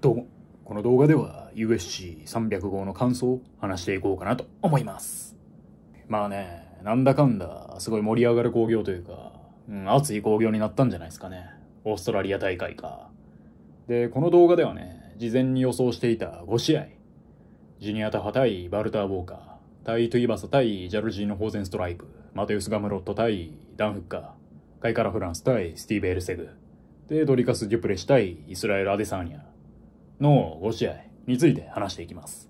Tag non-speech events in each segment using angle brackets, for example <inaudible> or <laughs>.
どうも、この動画では u s c 3 0号の感想を話していこうかなと思います。まあね、なんだかんだ、すごい盛り上がる興行というか、うん、熱い興行になったんじゃないですかね。オーストラリア大会か。で、この動画ではね、事前に予想していた5試合。ジュニアタファ対バルター・ボーカー、対トゥイバサ対ジャルジーノ・ホーゼンストライク、マテウス・ガムロット対ダン・フッカー、カイカラ・フランス対スティーブ・エルセグ、で、ドリカス・デュプレシ対イスラエル・アデサーニャ、の5試合について話していきます。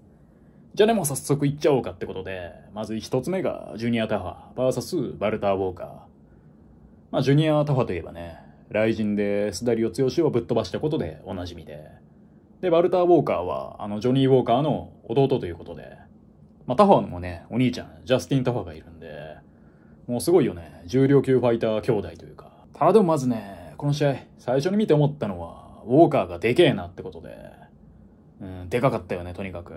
じゃあでも早速いっちゃおうかってことで、まず1つ目がジュニアタファー VS バルター・ウォーカー。まあ、ジュニアタファといえばね、雷神でスダリオ剛をぶっ飛ばしたことでおなじみで。で、バルター・ウォーカーは、あの、ジョニー・ウォーカーの弟ということで、まあ、タファもね、お兄ちゃん、ジャスティン・タファがいるんで、もうすごいよね、重量級ファイター兄弟というか。ただでもまずね、この試合、最初に見て思ったのは、ウォーカーがでけえなってことで、うん、でかかったよね、とにかく。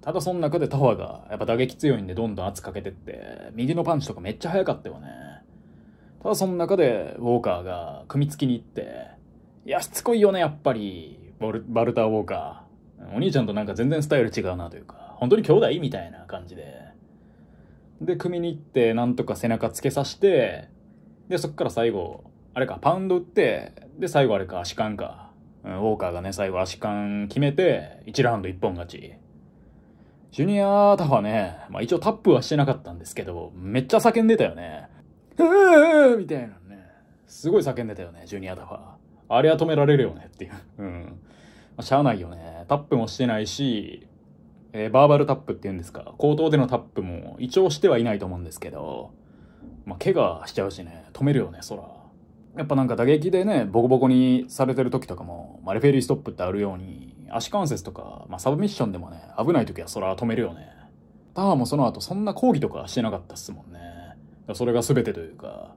ただその中でタワーが、やっぱ打撃強いんでどんどん圧かけてって、右のパンチとかめっちゃ速かったよね。ただその中で、ウォーカーが組みつきに行って、いや、しつこいよね、やっぱり、ボルバルター・ウォーカー。お兄ちゃんとなんか全然スタイル違うなというか、本当に兄弟みたいな感じで。で、組みに行って、なんとか背中つけさして、で、そっから最後、あれか、パウンド打って、で、最後あれか、足換か、ウォーカーがね、最後足勘決めて、1ラウンド1本勝ち。ジュニアタフはね、まあ一応タップはしてなかったんですけど、めっちゃ叫んでたよね。うみたいなね。すごい叫んでたよね、ジュニアタファ。あれは止められるよねっていう。うん。まあ、しゃあないよね。タップもしてないし、えー、バーバルタップって言うんですか、口頭でのタップも一応してはいないと思うんですけど、まあ、怪我しちゃうしね、止めるよね、そら。やっぱなんか打撃でね、ボコボコにされてる時とかも、まあ、レフェリーストップってあるように、足関節とか、まあ、サブミッションでもね、危ない時はそら止めるよね。タワーもその後そんな抗議とかしてなかったっすもんね。それが全てというか、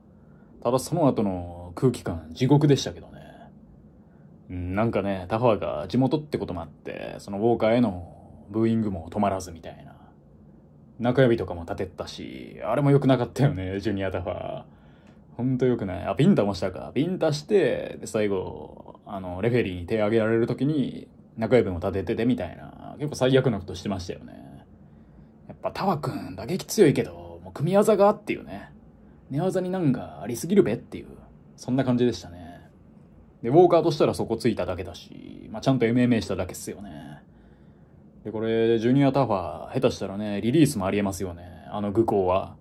ただその後の空気感、地獄でしたけどね。うん、なんかね、タファーが地元ってこともあって、そのウォーカーへのブーイングも止まらずみたいな。中指とかも立てたし、あれも良くなかったよね、ジュニアタファー。ほんと良くない。あ、ビンタもしたか。ビンタして、で、最後、あの、レフェリーに手挙げられる時に、中指も立てててみたいな、結構最悪なことしてましたよね。やっぱ、タワ君、打撃強いけど、もう組み技がっていうね。寝技になんかありすぎるべっていう、そんな感じでしたね。で、ウォーカーとしたらそこついただけだし、まあ、ちゃんと MMA しただけっすよね。で、これ、ジュニアタファー、下手したらね、リリースもありえますよね。あの愚行は。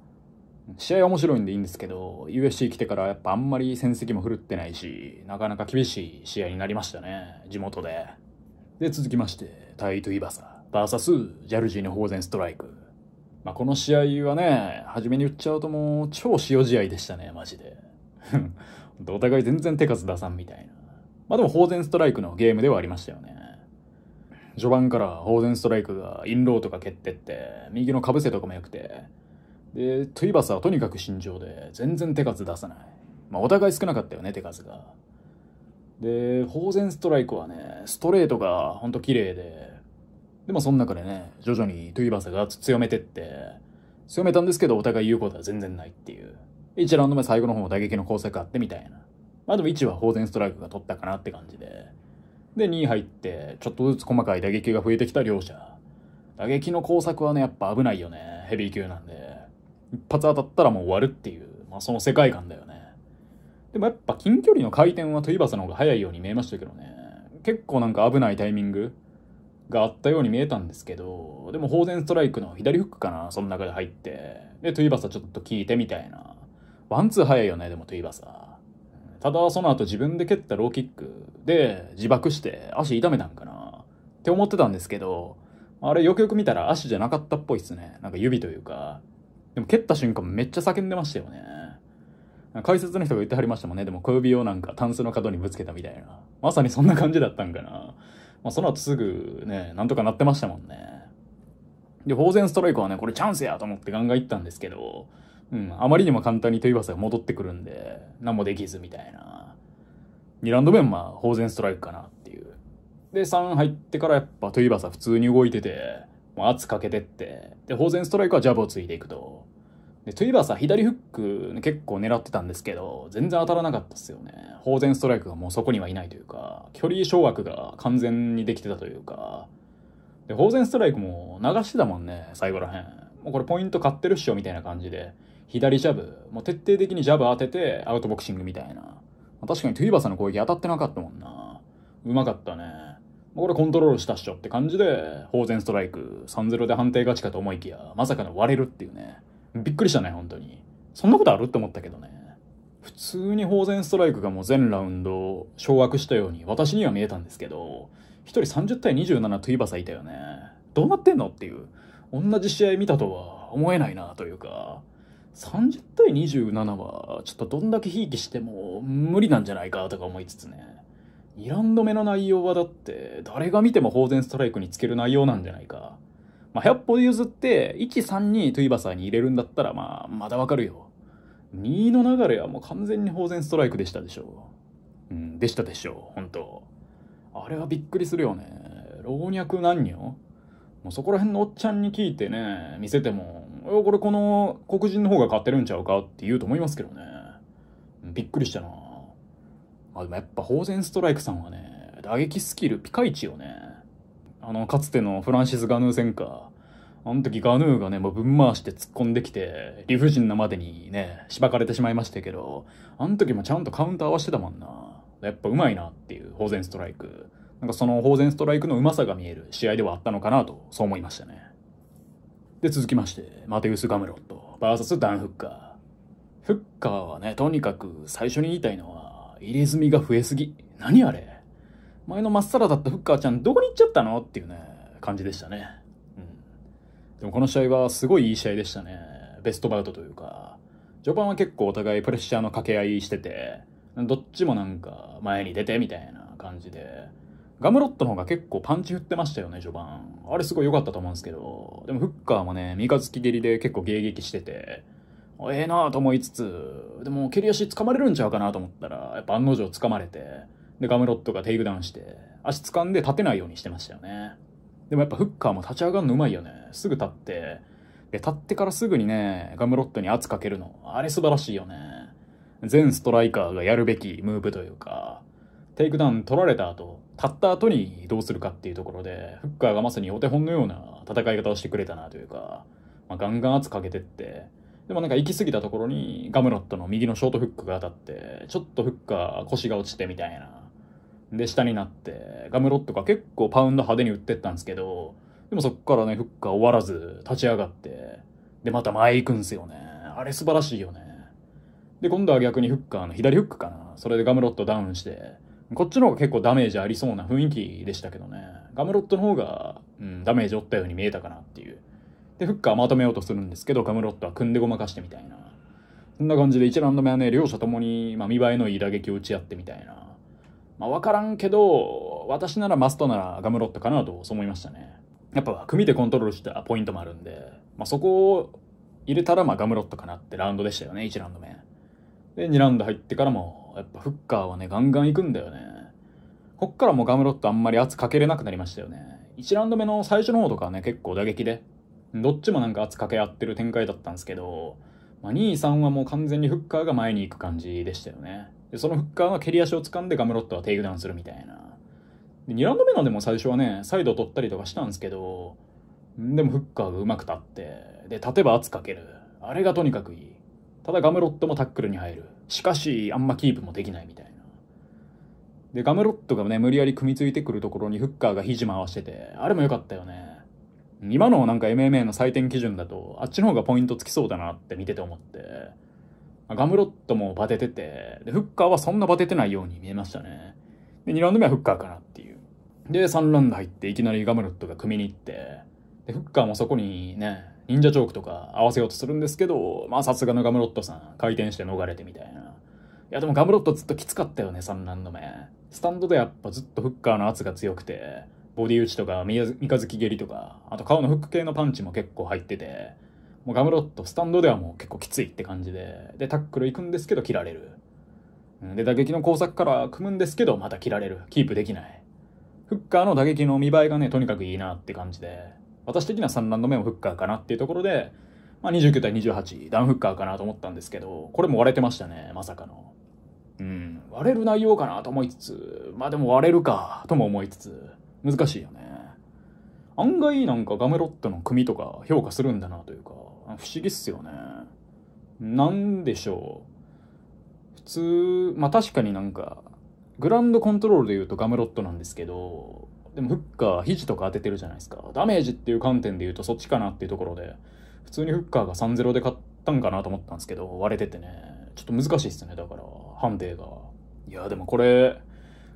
試合は面白いんでいいんですけど、USC 来てからやっぱあんまり戦績も振るってないし、なかなか厳しい試合になりましたね、地元で。で、続きまして、タイト・イバサ、VS ジャルジーの法然ストライク。まあ、この試合はね、初めに言っちゃうともう超塩試合でしたね、マジで。お <laughs> 互い全然手数出さんみたいな。まあでも、法然ストライクのゲームではありましたよね。序盤から法然ストライクがインローとか蹴ってって、右のかぶせとかも良くて、で、トゥイバスはとにかく慎重で、全然手数出さない。まあ、お互い少なかったよね、手数が。で、ホーゼンストライクはね、ストレートがほんと綺麗で、でもその中でね、徐々にトゥイバサが強めてって、強めたんですけど、お互い言うことは全然ないっていう。1ラウンド目最後の方打撃の工作あってみたいな。まあでも1はホーゼンストライクが取ったかなって感じで。で、2入って、ちょっとずつ細かい打撃が増えてきた両者。打撃の工作はね、やっぱ危ないよね。ヘビー級なんで。一発当たったらもう終わるっていう、まあその世界観だよね。でもやっぱ近距離の回転はトゥイバサの方が早いように見えましたけどね。結構なんか危ないタイミングがあったように見えたんですけど、でも法然ストライクの左フックかな、その中で入って。で、トゥイバサちょっと聞いてみたいな。ワンツー早いよね、でもトゥイバサ。ただその後自分で蹴ったローキックで自爆して足痛めたんかなって思ってたんですけど、あれよくよく見たら足じゃなかったっぽいっすね。なんか指というか、でも蹴った瞬間めっちゃ叫んでましたよね。解説の人が言ってはりましたもんね。でも小指をなんかタンスの角にぶつけたみたいな。まさにそんな感じだったんかな。まあ、その後すぐね、なんとかなってましたもんね。で、法然ストライクはね、これチャンスやと思ってガンガン行ったんですけど、うん、あまりにも簡単にトゥイバサが戻ってくるんで、何もできずみたいな。2ラウンド目はまあ、フ然ーストライクかなっていう。で、3入ってからやっぱトゥイバサ普通に動いてて、もう圧かけてって、で、当然ストライクはジャブをついていくと。で、といえばさ、左フック結構狙ってたんですけど、全然当たらなかったっすよね。方然ストライクがもうそこにはいないというか、距離掌握が完全にできてたというか、で、方然ストライクも流してたもんね、最後らへん。もうこれポイント買ってるっしょ、みたいな感じで。左ジャブ、もう徹底的にジャブ当ててアウトボクシングみたいな。確かにトゥイバーサの攻撃当たってなかったもんな。うまかったね。これコントロールしたっしょって感じで、法然ストライク、3-0で判定勝ちかと思いきや、まさかの割れるっていうね。びっくりしたね、本当に。そんなことあるって思ったけどね。普通に法然ストライクがもう全ラウンド掌握したように私には見えたんですけど、1人30対27ゥイバサいたよね。どうなってんのっていう。同じ試合見たとは思えないなというか、30対27はちょっとどんだけひいきしても無理なんじゃないかとか思いつつね。2ラウンド目の内容はだって誰が見ても法然ストライクにつける内容なんじゃないか。まあ、100歩譲って132トゥイバサーに入れるんだったらまあまだわかるよ。2の流れはもう完全に法然ストライクでしたでしょう。うん、でしたでしょう、本当あれはびっくりするよね。老若男女もうそこら辺のおっちゃんに聞いてね、見せても、これこの黒人の方が買ってるんちゃうかって言うと思いますけどね。びっくりしたな。あ、でもやっぱホーゼンストライクさんはね、打撃スキルピカイチよね。あの、かつてのフランシス・ガヌー戦か。あの時ガヌーがね、もうぶん回して突っ込んできて、理不尽なまでにね、しばかれてしまいましたけど、あの時もちゃんとカウンター合わしてたもんな。やっぱうまいなっていう、ホ然ゼンストライク。なんかそのホ然ゼンストライクのうまさが見える試合ではあったのかなと、そう思いましたね。で、続きまして、マテウス・ガムロット、VS ダン・フッカー。フッカーはね、とにかく最初に言いたいのは、入れ墨が増えすぎ。何あれ前のまっさらだったフッカーちゃんどこに行っちゃったのっていうね、感じでしたね。うん。でもこの試合はすごいいい試合でしたね。ベストバウトというか。序盤は結構お互いプレッシャーの掛け合いしてて、どっちもなんか前に出てみたいな感じで。ガムロットの方が結構パンチ振ってましたよね、序盤。あれすごい良かったと思うんですけど。でもフッカーもね、三日月蹴りで結構迎撃してて、ええなと思いつつ、でも蹴り足掴まれるんちゃうかなと思ったら、やっぱ案の定掴まれて、で、ガムロットがテイクダウンして、足掴んで立てないようにしてましたよね。でもやっぱフッカーも立ち上がるのうまいよね。すぐ立って、で、立ってからすぐにね、ガムロットに圧かけるの、あれ素晴らしいよね。全ストライカーがやるべきムーブというか、テイクダウン取られた後、立った後にどうするかっていうところで、フッカーがまさにお手本のような戦い方をしてくれたなというか、まあ、ガンガン圧かけてって、でもなんか行き過ぎたところにガムロットの右のショートフックが当たって、ちょっとフッカー腰が落ちてみたいな。で、下になって、ガムロットが結構パウンド派手に打ってったんですけど、でもそっからね、フッカー終わらず立ち上がって、で、また前行くんすよね。あれ素晴らしいよね。で、今度は逆にフッカーの左フックかな。それでガムロットダウンして、こっちの方が結構ダメージありそうな雰囲気でしたけどね。ガムロットの方が、うん、ダメージ負ったように見えたかなっていう。で、フッカーまとめようとするんですけど、カムロットは組んでごまかしてみたいな。そんな感じで1ラウンド目はね、両者ともに、まあ、見栄えのいい打撃を打ち合ってみたいな。まあ、わからんけど、私ならマストならガムロットかなと、そう思いましたね。やっぱ、組でコントロールしたポイントもあるんで、まあ、そこを入れたら、まあ、ガムロットかなってラウンドでしたよね、1ラウンド目。で、2ラウンド入ってからも、やっぱフッカーはね、ガンガン行くんだよね。こっからもガムロットあんまり圧かけれなくなりましたよね。1ラウンド目の最初の方とかね、結構打撃で、どっちもなんか圧かけ合ってる展開だったんですけど、まあ、2位3はもう完全にフッカーが前に行く感じでしたよね。で、そのフッカーは蹴り足を掴んでガムロットはテイクダウンするみたいな。で、2ラウンド目のでも最初はね、サイドを取ったりとかしたんですけど、でもフッカーがうまく立って、で、立てば圧かける。あれがとにかくいい。ただガムロットもタックルに入る。しかし、あんまキープもできないみたいな。で、ガムロットがね、無理やり組みついてくるところにフッカーが肘回してて、あれも良かったよね。今のなんか MMA の採点基準だと、あっちの方がポイントつきそうだなって見てて思って、ガムロットもバテてて、で、フッカーはそんなバテてないように見えましたね。で、2ラウンド目はフッカーかなっていう。で、3ラウンド入っていきなりガムロットが組みに行って、で、フッカーもそこにね、忍者チョークとか合わせようとするんですけど、まあさすがのガムロットさん、回転して逃れてみたいな。いやでもガムロットずっときつかったよね、3ラウンド目。スタンドでやっぱずっとフッカーの圧が強くて、ボディ打ちとか三日月蹴りとか、あと顔のフック系のパンチも結構入ってて、もうガムロット、スタンドではもう結構きついって感じで、で、タックル行くんですけど切られる。で、打撃の工作から組むんですけど、また切られる。キープできない。フッカーの打撃の見栄えがね、とにかくいいなって感じで、私的には3ランド目もフッカーかなっていうところで、まあ、29対28、ダウンフッカーかなと思ったんですけど、これも割れてましたね、まさかの。うん、割れる内容かなと思いつつ、まあでも割れるかとも思いつつ、難しいよね。案外なんかガメロットの組とか評価するんだなというか、不思議っすよね。なんでしょう。普通、まあ確かになんか、グランドコントロールで言うとガムロットなんですけど、でもフッカー、肘とか当ててるじゃないですか。ダメージっていう観点で言うとそっちかなっていうところで、普通にフッカーが3-0で勝ったんかなと思ったんですけど、割れててね、ちょっと難しいっすね、だから、判定が。いや、でもこれ、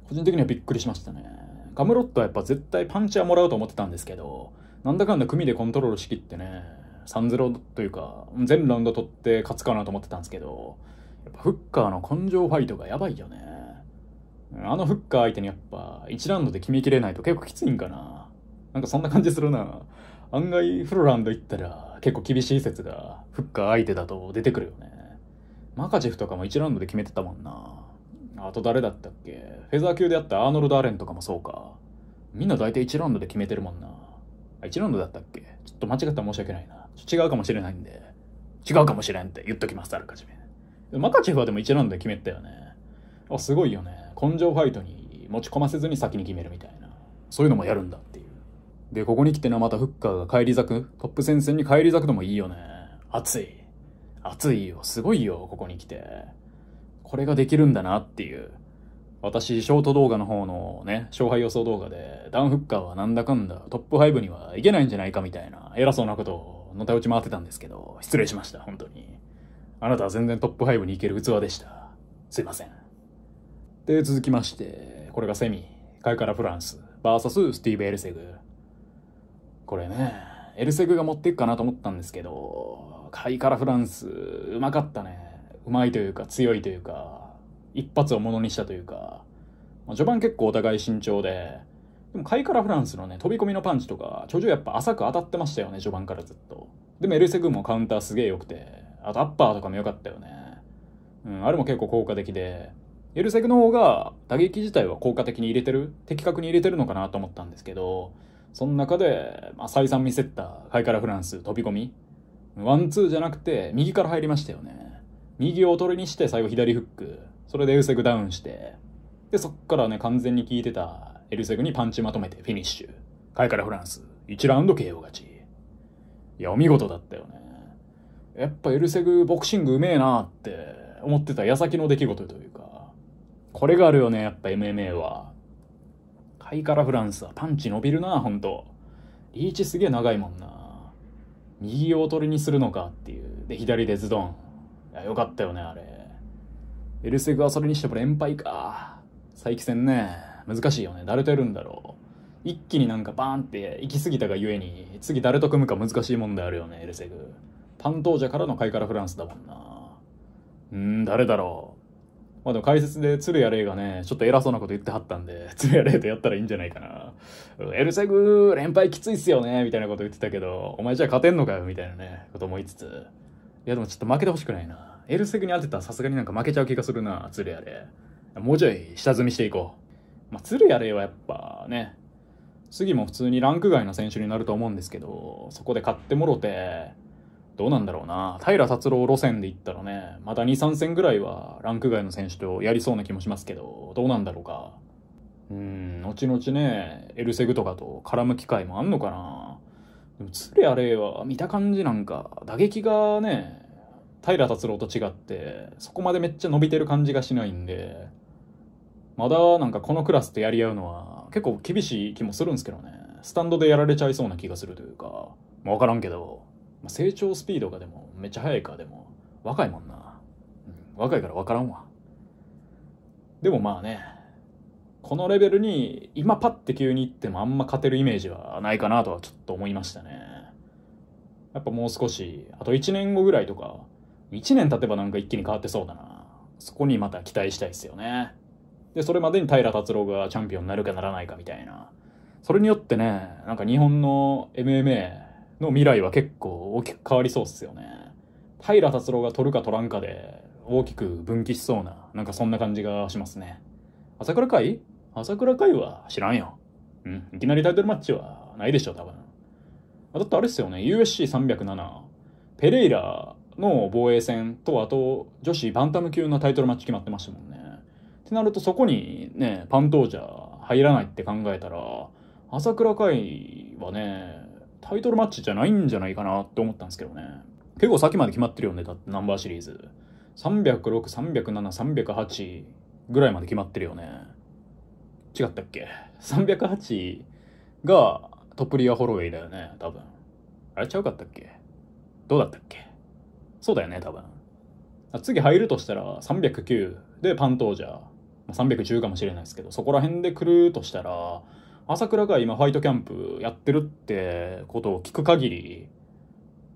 個人的にはびっくりしましたね。ガムロットはやっぱ絶対パンチはもらうと思ってたんですけど、なんだかんだ組でコントロールしきってね、3-0というか、全ラウンド取って勝つかなと思ってたんですけど、やっぱフッカーの根性ファイトがやばいよね。あのフッカー相手にやっぱ1ラウンドで決めきれないと結構きついんかな。なんかそんな感じするな。案外フルランド行ったら結構厳しい説がフッカー相手だと出てくるよね。マカジェフとかも1ラウンドで決めてたもんな。あと誰だったっけフェザー級であったアーノルド・アレンとかもそうか。みんな大体1ラウンドで決めてるもんな。あ、1ラウンドだったっけちょっと間違ったら申し訳ないな。違うかもしれないんで。違うかもしれんって言っときます、あらかじめ。マカチェフはでも1ラウンドで決めたよね。あ、すごいよね。根性ファイトに持ち込ませずに先に決めるみたいな。そういうのもやるんだっていう。で、ここに来てな、またフッカーが返り咲く。トップ戦線に返り咲くのもいいよね。熱い。熱いよ。すごいよ、ここに来て。これができるんだなっていう。私、ショート動画の方のね、勝敗予想動画で、ダウンフッカーはなんだかんだトップ5にはいけないんじゃないかみたいな、偉そうなことをのたうち回ってたんですけど、失礼しました、本当に。あなたは全然トップ5に行ける器でした。すいません。で、続きまして、これがセミ、カイカラ・フランス、バーサス・スティーブ・エルセグ。これね、エルセグが持っていくかなと思ったんですけど、カイカラ・フランス、うまかったね。うまいというか強いというか一発をものにしたというか、まあ、序盤結構お互い慎重ででもイからフランスのね飛び込みのパンチとか頂上やっぱ浅く当たってましたよね序盤からずっとでもエルセグもカウンターすげえ良くてあとアッパーとかも良かったよねうんあれも結構効果的でエルセグの方が打撃自体は効果的に入れてる的確に入れてるのかなと思ったんですけどその中で、まあ、再三見せったイからフランス飛び込みワンツーじゃなくて右から入りましたよね右を取りにして最後左フックそれでエルセグダウンしてでそっからね完全に効いてたエルセグにパンチまとめてフィニッシュ開からフランス1ラウンド KO 勝ちいやお見事だったよねやっぱエルセグボクシングうめえなって思ってた矢先の出来事というかこれがあるよねやっぱ MMA はハイカラフランスはパンチ伸びるなほんとリーチすげえ長いもんな右を取りにするのかっていうで左でズドンいや、よかったよね、あれ。エルセグはそれにしても連敗か。再起戦ね、難しいよね。誰とやるんだろう。一気になんかバーンって行き過ぎたがゆえに、次誰と組むか難しい問題あるよね、エルセパントージャからのいからフランスだもんな。うん、誰だろう。まあでも解説で鶴谷玲がね、ちょっと偉そうなこと言ってはったんで、鶴谷玲とやったらいいんじゃないかな。エルセグ、連敗きついっすよね、みたいなこと言ってたけど、お前じゃあ勝てんのかよ、みたいなね、こと思いつつ。いやでもちょっと負けてほしくないな。エルセグに当てたらさすがになんか負けちゃう気がするな、鶴やれ。もうちょい下積みしていこう。まあ、鶴やれはやっぱね、次も普通にランク外の選手になると思うんですけど、そこで買ってもろて、どうなんだろうな。平達郎路線で言ったらね、また2、3戦ぐらいはランク外の選手とやりそうな気もしますけど、どうなんだろうか。うん、後々ね、エルセグとかと絡む機会もあんのかな。でも、つれあれは見た感じなんか、打撃がね、平達郎と違って、そこまでめっちゃ伸びてる感じがしないんで、まだなんかこのクラスとやり合うのは結構厳しい気もするんですけどね。スタンドでやられちゃいそうな気がするというか、まあ、分からんけど、まあ、成長スピードがでもめっちゃ速いかでも若いもんな、うん、若いから分からんわでもまあねこのレベルに今パッて急に行ってもあんま勝てるイメージはないかなとはちょっと思いましたね。やっぱもう少し、あと1年後ぐらいとか、1年経てばなんか一気に変わってそうだな。そこにまた期待したいですよね。で、それまでに平達郎がチャンピオンになるかならないかみたいな。それによってね、なんか日本の MMA の未来は結構大きく変わりそうっすよね。平達郎が取るか取らんかで大きく分岐しそうな、なんかそんな感じがしますね。朝倉会朝倉海は知らんよ。うん、いきなりタイトルマッチはないでしょ、多分。だってあれっすよね、USC307、ペレイラの防衛戦と、あと女子バンタム級のタイトルマッチ決まってましたもんね。ってなると、そこにね、パントージャー入らないって考えたら、朝倉海はね、タイトルマッチじゃないんじゃないかなって思ったんですけどね。結構先まで決まってるよね、だってナンバーシリーズ。306、307、308ぐらいまで決まってるよね。違ったっけ ?308 がトプリア・ホロウェイだよね、多分。あれちゃうかったっけどうだったっけそうだよね、多分。次入るとしたら309でパントージャー。310かもしれないですけど、そこら辺で来るとしたら、朝倉が今ファイトキャンプやってるってことを聞く限り、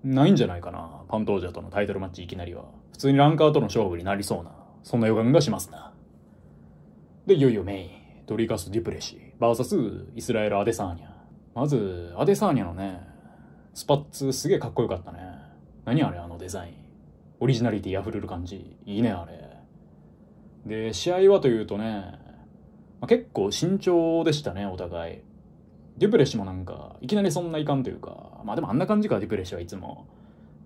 ないんじゃないかな。パントージャとのタイトルマッチいきなりは。普通にランカーとの勝負になりそうな、そんな予感がしますな。で、いよいよメイン。ドリガス・デュプレシー、VS イスラエル・アデサーニャ。まず、アデサーニャのね、スパッツすげえかっこよかったね。何あれ、あのデザイン。オリジナリティ溢れる感じ。いいね、あれ。で、試合はというとね、まあ、結構慎重でしたね、お互い。デュプレシもなんか、いきなりそんないかんというか、まあでもあんな感じか、デュプレシはいつも。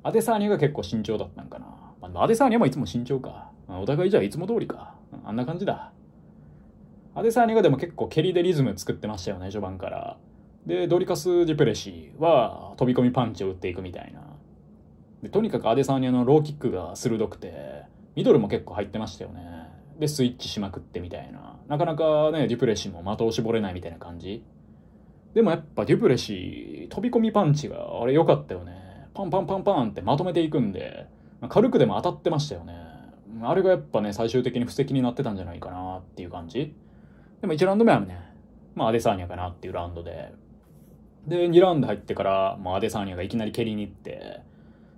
アデサーニャが結構慎重だったんかな。まあ、アデサーニャもいつも慎重か。お互いじゃあいつも通りか。あんな感じだ。アデサーニがでも結構蹴りでリズム作ってましたよね、序盤から。で、ドリカス・ジプレシーは飛び込みパンチを打っていくみたいな。で、とにかくアデサーニのローキックが鋭くて、ミドルも結構入ってましたよね。で、スイッチしまくってみたいな。なかなかね、デュプレシーも的を絞れないみたいな感じ。でもやっぱデュプレシー、飛び込みパンチがあれ良かったよね。パンパンパンパンってまとめていくんで、ま軽くでも当たってましたよね。あれがやっぱね、最終的に布石になってたんじゃないかなっていう感じ。でも1ラウンド目はね、まあアデサーニャかなっていうラウンドで、で、2ラウンド入ってから、まあアデサーニャがいきなり蹴りに行って、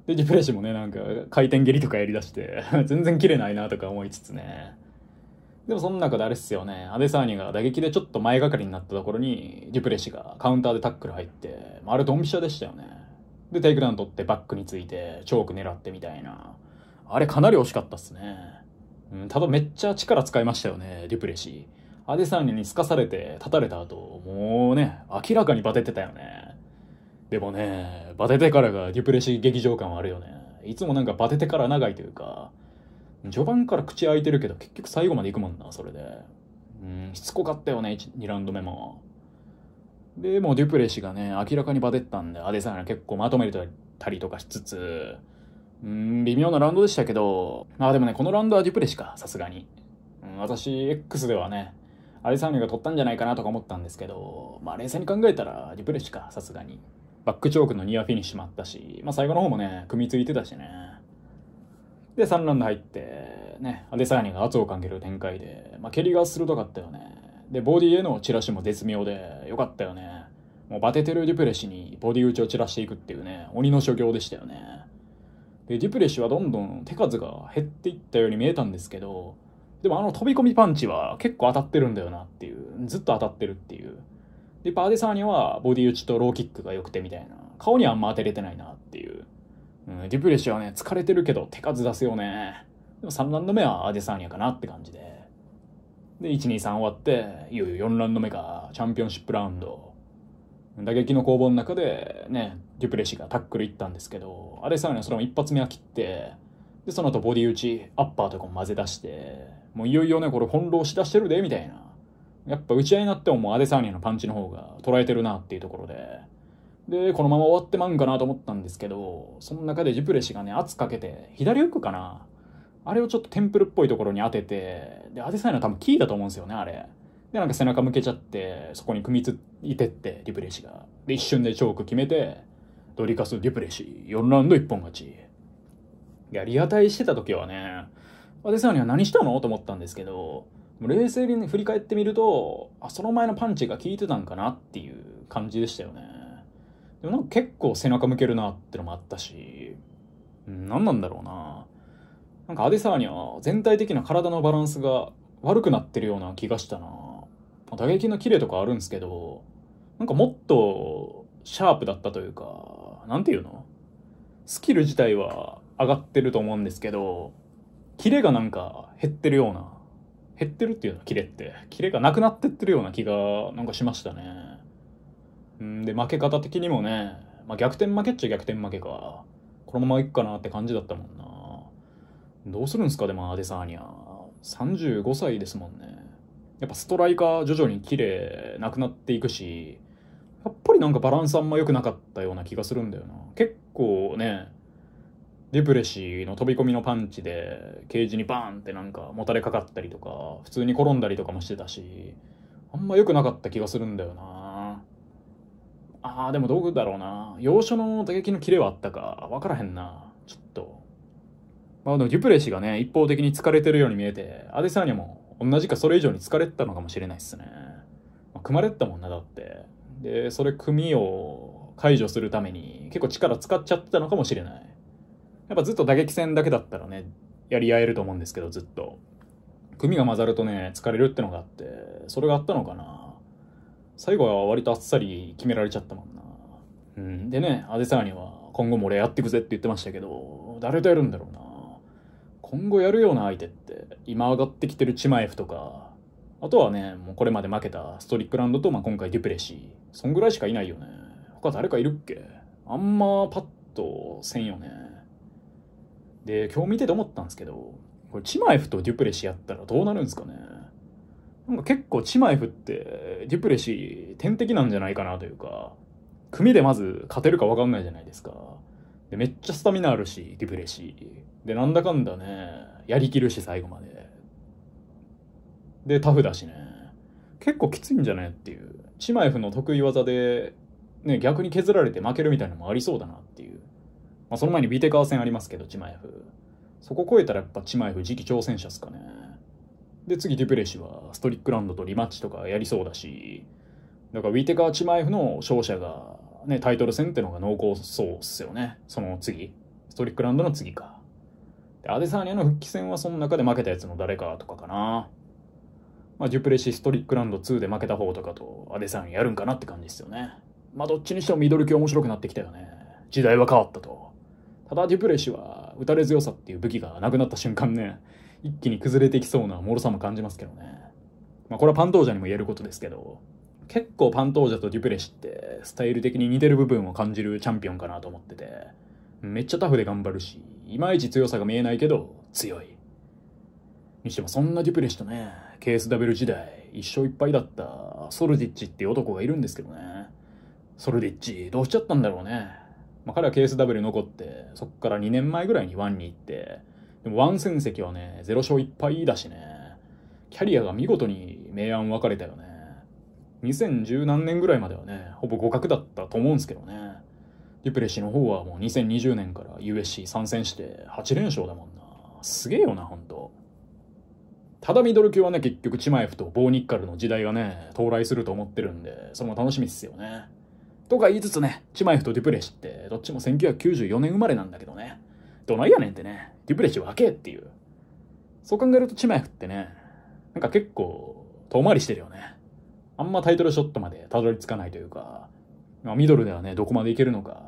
で、デュプレシもね、なんか回転蹴りとかやりだして <laughs> 全然切れないなとか思いつつね。でもその中であれっすよね、アデサーニャが打撃でちょっと前がかりになったところに、デュプレシがカウンターでタックル入って、まあ、あれドンピシャでしたよね。で、テイクダウン取ってバックについて、チョーク狙ってみたいな。あれかなり惜しかったっすね。うん、ただめっちゃ力使いましたよね、デュプレシー。アデサんに見にすかされて立たれた後、もうね、明らかにバテてたよね。でもね、バテてからがデュプレシー劇場感はあるよね。いつもなんかバテてから長いというか、序盤から口開いてるけど結局最後まで行くもんな、それで。うん、しつこかったよね、2ラウンド目も。で、もデュプレシがね、明らかにバテったんで、アデサんが結構まとめたりとかしつつ、うん、微妙なラウンドでしたけど、まあでもね、このラウンドはデュプレシか、さすがに。うん、私、X ではね、アデサーニが取ったんじゃないかなとか思ったんですけど、まあ冷静に考えたらデュプレシか、さすがに。バックチョークのニアフィニッシュもあったし、まあ最後の方もね、組みついてたしね。で、3ランド入って、ね、アデサーニが圧をかける展開で、まあ蹴りが鋭かったよね。で、ボディへのチラシも絶妙で、よかったよね。もうバテてるデュプレシにボディ打ちを散らしていくっていうね、鬼の所業でしたよね。で、デュプレシはどんどん手数が減っていったように見えたんですけど、でもあの飛び込みパンチは結構当たってるんだよなっていう、ずっと当たってるっていう。で、パーデサーニャはボディ打ちとローキックが良くてみたいな、顔にはあんま当てれてないなっていう。うん、デュプレシはね、疲れてるけど手数出すよね。でも3ラウンド目はアデサーニャかなって感じで。で、1、2、3終わって、いよいよ4ラウンド目がチャンピオンシップラウンド。打撃の攻防の中でね、デュプレシがタックルいったんですけど、アデサーニャそれも一発目は切って、で、その後ボディ打ち、アッパーとかも混ぜ出して、もういよいよね、これ翻弄し出してるで、みたいな。やっぱ打ち合いになってももうアデサーニャのパンチの方が捉えてるなっていうところで。で、このまま終わってまんかなと思ったんですけど、その中でジュプレシがね、圧かけて、左フックかなあれをちょっとテンプルっぽいところに当てて、で、アデサーニャ多分キーだと思うんですよね、あれ。で、なんか背中向けちゃって、そこに組みついてって、デュプレシが。で、一瞬でチョーク決めて、ドリカス・デュプレシ、4ラウンド1本勝ち。や、リアタイしてた時はね、私らには何したのと思ったんですけど、冷静に振り返ってみると、あ、その前のパンチが効いてたんかなっていう感じでしたよね。でもなんか結構背中向けるなってのもあったし、何なんだろうな。なんかアデサーニャ全体的な体のバランスが悪くなってるような気がしたな。打撃のキレとかあるんですけど、なんかもっとシャープだったというか、なんていうのスキル自体は上がってると思うんですけど、キレがなんか減ってるような、減ってるっていうの、キレって。キレがなくなってってるような気がなんかしましたね。んで、負け方的にもね、まあ、逆転負けっちゃ逆転負けか。このままいくかなって感じだったもんな。どうするんすかでもアデサーニャ。35歳ですもんね。やっぱストライカー徐々に綺麗なくなっていくし、やっぱりなんかバランスあんま良くなかったような気がするんだよな。結構ね、デュプレシーの飛び込みのパンチで、ケージにバーンってなんかもたれかかったりとか、普通に転んだりとかもしてたし、あんま良くなかった気がするんだよな。あー、でもどうだろうな。要所の打撃のキレはあったか、わからへんな。ちょっと。まあでもデュプレシーがね、一方的に疲れてるように見えて、アデサーニャも同じかそれ以上に疲れてたのかもしれないっすね。まあ、組まれてたもんな、だって。で、それ組を解除するために結構力使っちゃってたのかもしれない。やっぱずっと打撃戦だけだったらね、やり合えると思うんですけど、ずっと。組が混ざるとね、疲れるってのがあって、それがあったのかな。最後は割とあっさり決められちゃったもんな。うん。でね、アデサーには、今後も俺やってくぜって言ってましたけど、誰とやるんだろうな。今後やるような相手って、今上がってきてるチマエフとか、あとはね、もうこれまで負けたストリックランドと、まあ、今回デュプレシー。そんぐらいしかいないよね。他誰かいるっけあんまパッとせんよね。で、今日見てて思ったんですけど、これ、チマエフとデュプレシやったらどうなるんですかねなんか結構チマエフってデュプレシ天敵なんじゃないかなというか、組でまず勝てるか分かんないじゃないですか。で、めっちゃスタミナあるし、デュプレシで、なんだかんだね、やりきるし、最後まで。で、タフだしね。結構きついんじゃないっていう。チマエフの得意技で、ね、逆に削られて負けるみたいなのもありそうだなっていう。まあ、その前にビテカー戦ありますけど、チマエフ。そこ超えたらやっぱチマエフ次期挑戦者っすかね。で、次デュプレシはストリックランドとリマッチとかやりそうだし、だからウィテカー・チマエフの勝者が、ね、タイトル戦ってのが濃厚そうっすよね。その次。ストリックランドの次か。で、アデサーニャの復帰戦はその中で負けたやつの誰かとかかな。まあ、デュプレシストリックランド2で負けた方とかとアデサーニャやるんかなって感じですよね。まあ、どっちにしてもミドル級面白くなってきたよね。時代は変わったと。ただデュプレシは打たれ強さっていう武器がなくなった瞬間ね、一気に崩れてきそうな脆さも感じますけどね。まあこれはパントージャにも言えることですけど、結構パントージャとデュプレシってスタイル的に似てる部分を感じるチャンピオンかなと思ってて、めっちゃタフで頑張るし、いまいち強さが見えないけど強い。にしてもそんなデュプレシとね、KSW 時代一生いっぱいだったソルディッチっていう男がいるんですけどね。ソルディッチどうしちゃったんだろうね。まあ、彼は KSW 残って、そっから2年前ぐらいにワンに行って、でもワン戦績はね、0勝1敗だしね、キャリアが見事に明暗分かれたよね。2010何年ぐらいまではね、ほぼ互角だったと思うんすけどね。デュプレシの方はもう2020年から USC 参戦して8連勝だもんな。すげえよな、ほんと。ただミドル級はね、結局チマエフとボーニッカルの時代がね、到来すると思ってるんで、それも楽しみっすよね。とか言いつつね、チマエフとデュプレシって、どっちも1994年生まれなんだけどね。どないやねんってね、デュプレシ分えっていう。そう考えるとチマエフってね、なんか結構遠回りしてるよね。あんまタイトルショットまでたどり着かないというか、まあ、ミドルではね、どこまでいけるのか。やっ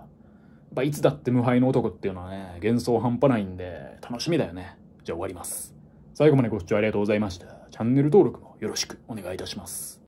ぱいつだって無敗の男っていうのはね、幻想半端ないんで、楽しみだよね。じゃあ終わります。最後までご視聴ありがとうございました。チャンネル登録もよろしくお願いいたします。